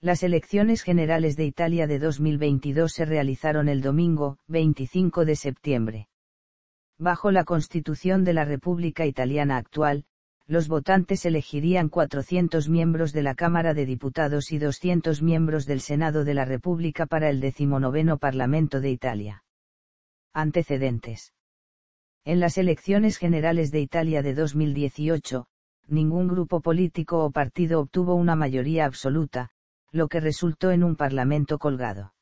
Las elecciones generales de Italia de 2022 se realizaron el domingo, 25 de septiembre. Bajo la Constitución de la República Italiana actual, los votantes elegirían 400 miembros de la Cámara de Diputados y 200 miembros del Senado de la República para el decimonoveno Parlamento de Italia. Antecedentes. En las elecciones generales de Italia de 2018, ningún grupo político o partido obtuvo una mayoría absoluta, lo que resultó en un parlamento colgado.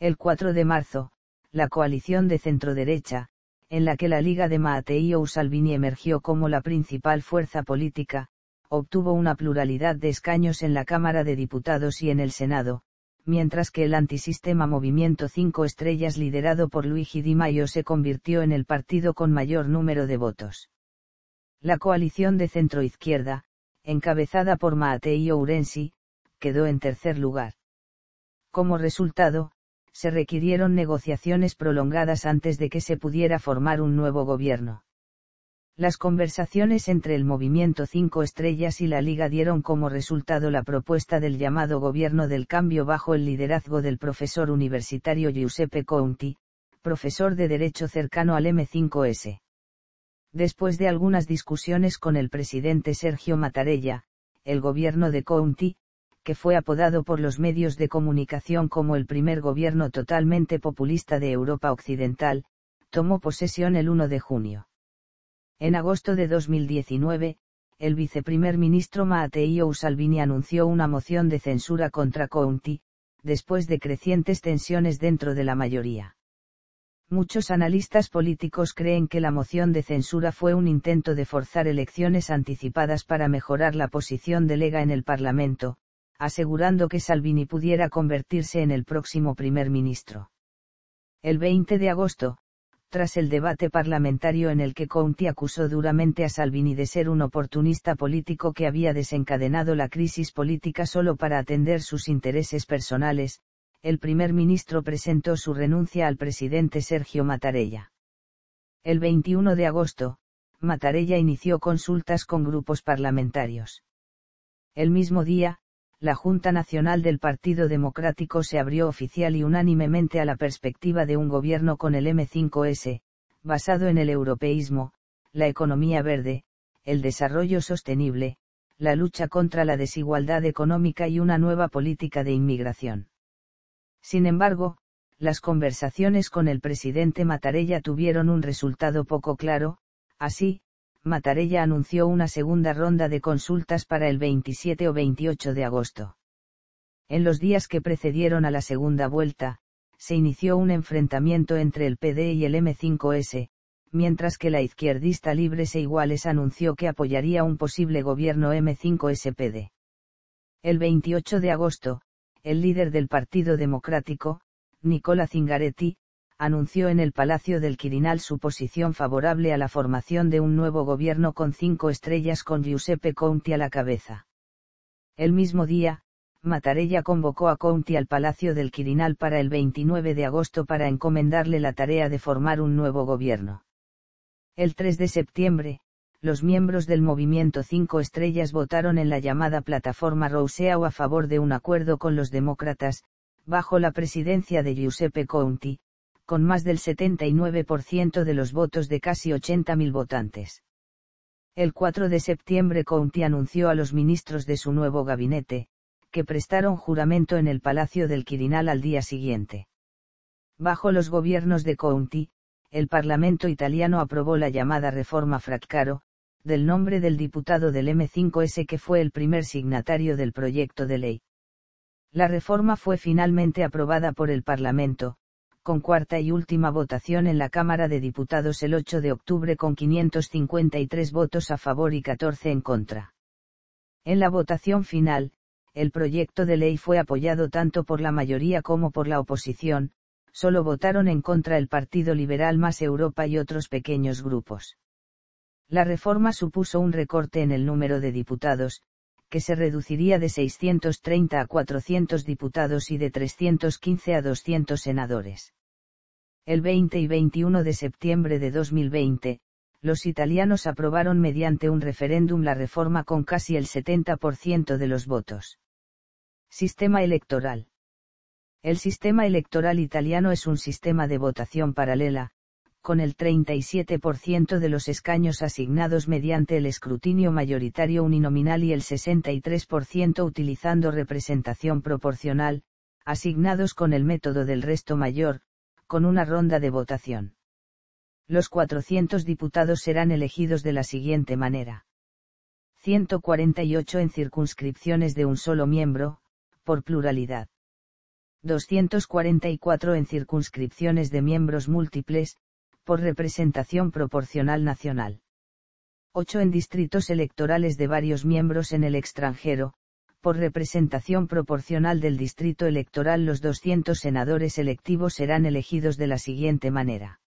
El 4 de marzo, la coalición de centro-derecha, en la que la Liga de o Salvini emergió como la principal fuerza política, obtuvo una pluralidad de escaños en la Cámara de Diputados y en el Senado, mientras que el antisistema Movimiento 5 Estrellas liderado por Luigi Di Maio se convirtió en el partido con mayor número de votos. La coalición de centro-izquierda, encabezada por Matteo Ourensi, quedó en tercer lugar. Como resultado, se requirieron negociaciones prolongadas antes de que se pudiera formar un nuevo gobierno. Las conversaciones entre el Movimiento 5 Estrellas y la Liga dieron como resultado la propuesta del llamado Gobierno del Cambio bajo el liderazgo del profesor universitario Giuseppe Conti, profesor de Derecho cercano al M5S. Después de algunas discusiones con el presidente Sergio Matarella, el gobierno de Conti, que fue apodado por los medios de comunicación como el primer gobierno totalmente populista de Europa Occidental, tomó posesión el 1 de junio. En agosto de 2019, el viceprimer ministro Matteo Salvini anunció una moción de censura contra Conti, después de crecientes tensiones dentro de la mayoría. Muchos analistas políticos creen que la moción de censura fue un intento de forzar elecciones anticipadas para mejorar la posición de Lega en el Parlamento, asegurando que Salvini pudiera convertirse en el próximo primer ministro. El 20 de agosto, tras el debate parlamentario en el que Conti acusó duramente a Salvini de ser un oportunista político que había desencadenado la crisis política solo para atender sus intereses personales, el primer ministro presentó su renuncia al presidente Sergio Mattarella. El 21 de agosto, Mattarella inició consultas con grupos parlamentarios. El mismo día, la Junta Nacional del Partido Democrático se abrió oficial y unánimemente a la perspectiva de un gobierno con el M5S, basado en el europeísmo, la economía verde, el desarrollo sostenible, la lucha contra la desigualdad económica y una nueva política de inmigración. Sin embargo, las conversaciones con el presidente Matarella tuvieron un resultado poco claro, así, Matarella anunció una segunda ronda de consultas para el 27 o 28 de agosto. En los días que precedieron a la segunda vuelta, se inició un enfrentamiento entre el PD y el M5S, mientras que la izquierdista Libres e Iguales anunció que apoyaría un posible gobierno m 5 pd El 28 de agosto, el líder del Partido Democrático, Nicola Zingaretti, anunció en el Palacio del Quirinal su posición favorable a la formación de un nuevo gobierno con cinco estrellas con Giuseppe Conti a la cabeza. El mismo día, Mattarella convocó a Conti al Palacio del Quirinal para el 29 de agosto para encomendarle la tarea de formar un nuevo gobierno. El 3 de septiembre, los miembros del movimiento Cinco Estrellas votaron en la llamada plataforma Rouseau a favor de un acuerdo con los demócratas, bajo la presidencia de Giuseppe Conti, con más del 79% de los votos de casi 80.000 votantes. El 4 de septiembre Conti anunció a los ministros de su nuevo gabinete, que prestaron juramento en el Palacio del Quirinal al día siguiente. Bajo los gobiernos de Conti, el Parlamento italiano aprobó la llamada reforma Fraccaro, del nombre del diputado del M5S que fue el primer signatario del proyecto de ley. La reforma fue finalmente aprobada por el Parlamento, con cuarta y última votación en la Cámara de Diputados el 8 de octubre con 553 votos a favor y 14 en contra. En la votación final, el proyecto de ley fue apoyado tanto por la mayoría como por la oposición, solo votaron en contra el Partido Liberal más Europa y otros pequeños grupos. La reforma supuso un recorte en el número de diputados, que se reduciría de 630 a 400 diputados y de 315 a 200 senadores. El 20 y 21 de septiembre de 2020, los italianos aprobaron mediante un referéndum la reforma con casi el 70% de los votos. Sistema electoral. El sistema electoral italiano es un sistema de votación paralela, con el 37% de los escaños asignados mediante el escrutinio mayoritario uninominal y el 63% utilizando representación proporcional, asignados con el método del resto mayor, con una ronda de votación. Los 400 diputados serán elegidos de la siguiente manera. 148 en circunscripciones de un solo miembro, por pluralidad. 244 en circunscripciones de miembros múltiples, por representación proporcional nacional. 8 en distritos electorales de varios miembros en el extranjero, por representación proporcional del distrito electoral los 200 senadores electivos serán elegidos de la siguiente manera.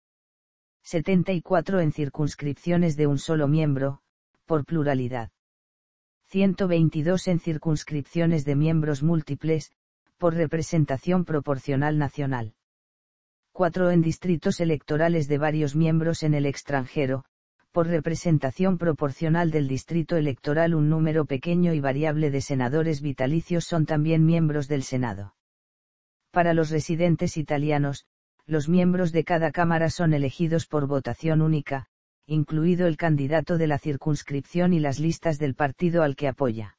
74 en circunscripciones de un solo miembro, por pluralidad. 122 en circunscripciones de miembros múltiples, por representación proporcional nacional. Cuatro en distritos electorales de varios miembros en el extranjero, por representación proporcional del distrito electoral un número pequeño y variable de senadores vitalicios son también miembros del Senado. Para los residentes italianos, los miembros de cada Cámara son elegidos por votación única, incluido el candidato de la circunscripción y las listas del partido al que apoya.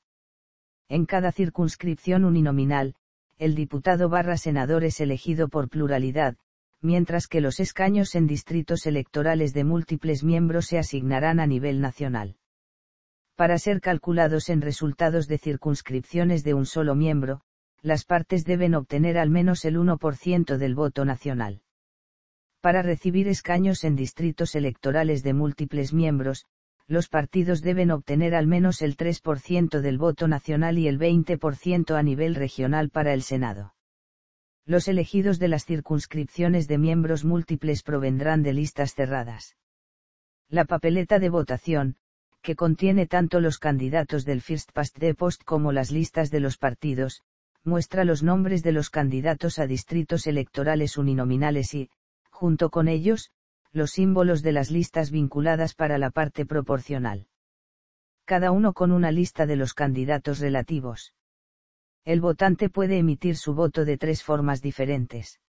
En cada circunscripción uninominal, el diputado barra senador es elegido por pluralidad, mientras que los escaños en distritos electorales de múltiples miembros se asignarán a nivel nacional. Para ser calculados en resultados de circunscripciones de un solo miembro, las partes deben obtener al menos el 1% del voto nacional. Para recibir escaños en distritos electorales de múltiples miembros, los partidos deben obtener al menos el 3% del voto nacional y el 20% a nivel regional para el Senado los elegidos de las circunscripciones de miembros múltiples provendrán de listas cerradas. La papeleta de votación, que contiene tanto los candidatos del First Past the Post como las listas de los partidos, muestra los nombres de los candidatos a distritos electorales uninominales y, junto con ellos, los símbolos de las listas vinculadas para la parte proporcional. Cada uno con una lista de los candidatos relativos el votante puede emitir su voto de tres formas diferentes.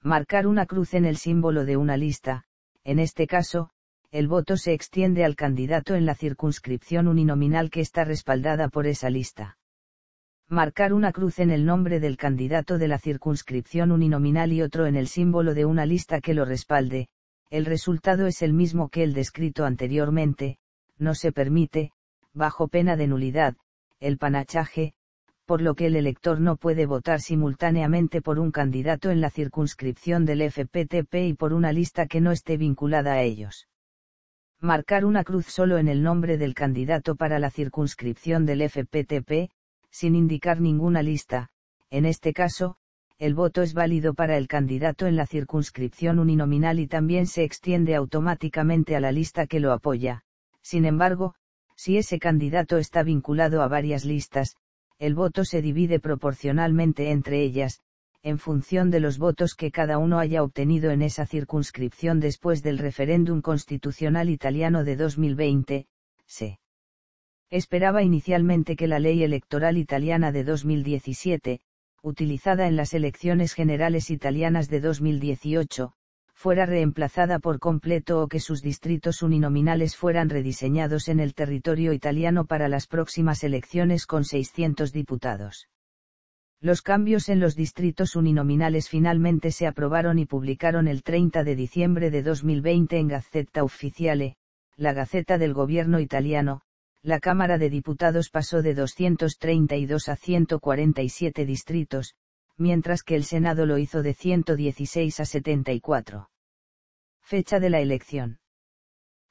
Marcar una cruz en el símbolo de una lista, en este caso, el voto se extiende al candidato en la circunscripción uninominal que está respaldada por esa lista. Marcar una cruz en el nombre del candidato de la circunscripción uninominal y otro en el símbolo de una lista que lo respalde, el resultado es el mismo que el descrito anteriormente, no se permite, bajo pena de nulidad, el panachaje, por lo que el elector no puede votar simultáneamente por un candidato en la circunscripción del FPTP y por una lista que no esté vinculada a ellos. Marcar una cruz solo en el nombre del candidato para la circunscripción del FPTP, sin indicar ninguna lista, en este caso, el voto es válido para el candidato en la circunscripción uninominal y también se extiende automáticamente a la lista que lo apoya. Sin embargo, si ese candidato está vinculado a varias listas, el voto se divide proporcionalmente entre ellas, en función de los votos que cada uno haya obtenido en esa circunscripción después del referéndum constitucional italiano de 2020, se esperaba inicialmente que la ley electoral italiana de 2017, utilizada en las elecciones generales italianas de 2018, fuera reemplazada por completo o que sus distritos uninominales fueran rediseñados en el territorio italiano para las próximas elecciones con 600 diputados. Los cambios en los distritos uninominales finalmente se aprobaron y publicaron el 30 de diciembre de 2020 en Gazzetta Ufficiale, la Gaceta del Gobierno italiano, la Cámara de Diputados pasó de 232 a 147 distritos, mientras que el Senado lo hizo de 116 a 74 fecha de la elección.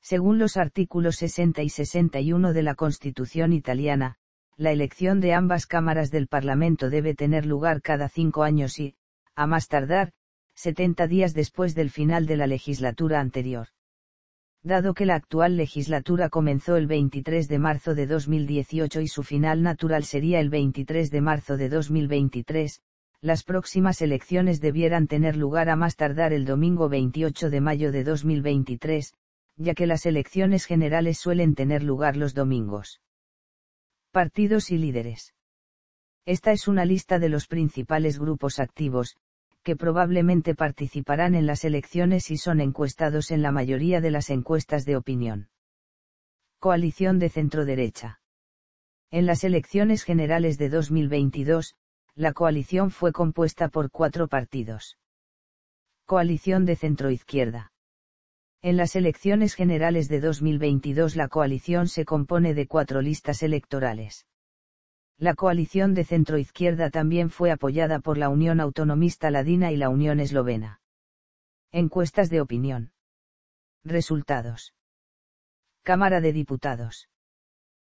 Según los artículos 60 y 61 de la Constitución italiana, la elección de ambas cámaras del Parlamento debe tener lugar cada cinco años y, a más tardar, 70 días después del final de la legislatura anterior. Dado que la actual legislatura comenzó el 23 de marzo de 2018 y su final natural sería el 23 de marzo de 2023, las próximas elecciones debieran tener lugar a más tardar el domingo 28 de mayo de 2023, ya que las elecciones generales suelen tener lugar los domingos. Partidos y líderes. Esta es una lista de los principales grupos activos, que probablemente participarán en las elecciones y son encuestados en la mayoría de las encuestas de opinión. Coalición de centro derecha. En las elecciones generales de 2022, la coalición fue compuesta por cuatro partidos. Coalición de centroizquierda. En las elecciones generales de 2022 la coalición se compone de cuatro listas electorales. La coalición de centroizquierda también fue apoyada por la Unión Autonomista Ladina y la Unión Eslovena. Encuestas de opinión. Resultados. Cámara de Diputados.